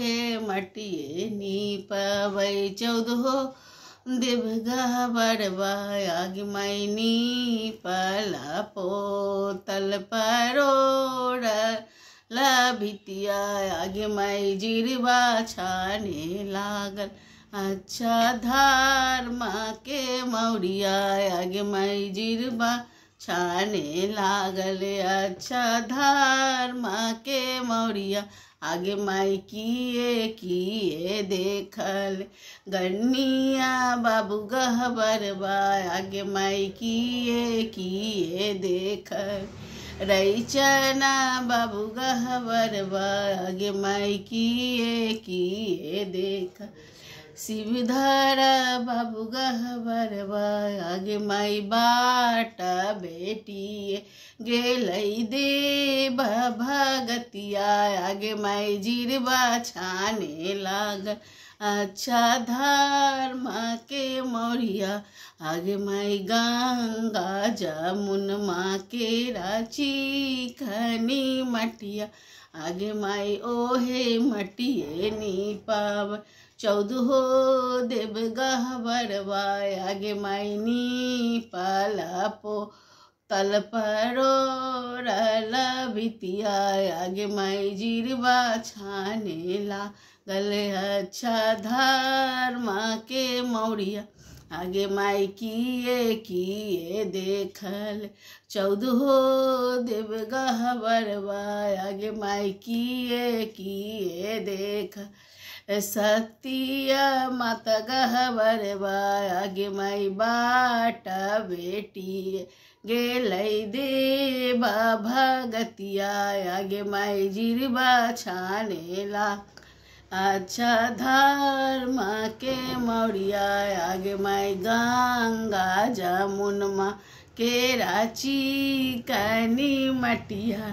हे मटिए नी पवई चौदहो देवगा बरवा आग मैनी पला पोतल तल परो भितिया आग मई जिरवा छाने लागल अच्छा धर्म के मौरिया आग मई जिरवा छाने लागल अच्छा धर्म के मौरिया आगे माई किए किए देखल गन्निया बाबू गहबर बा आगे माई किए किए देखल चना बाबू गहबर बा आगे माई किए किए देखल शिव बाबू गहबर आगे माई बाटा बेटी गेल दे भगतिया आगे माई जीरबा छाने लाग अच्छा धर्म के मौरिया आगे माई गंगा जमुन माँ के राची खनी मटिया आगे माई ओहे मटिए नी पाव चौदह देव गहबर आगे मायनी पाला पो तल परो रला बितिया आगे माई जीरवा छाने ला गले अच्छा धर्मा के मौरिया आगे माई किए किए देखल चौदहो गहबर बरवा आगे माई किए किए देख सतिया मत गहबरवा आगे माई बाट बेटी गेलई देवा भगतिया आगे माई जिरबा छानेला अच्छा धर्म के मौरिया आगे मै गंगा जमुन के राची कनी मटिया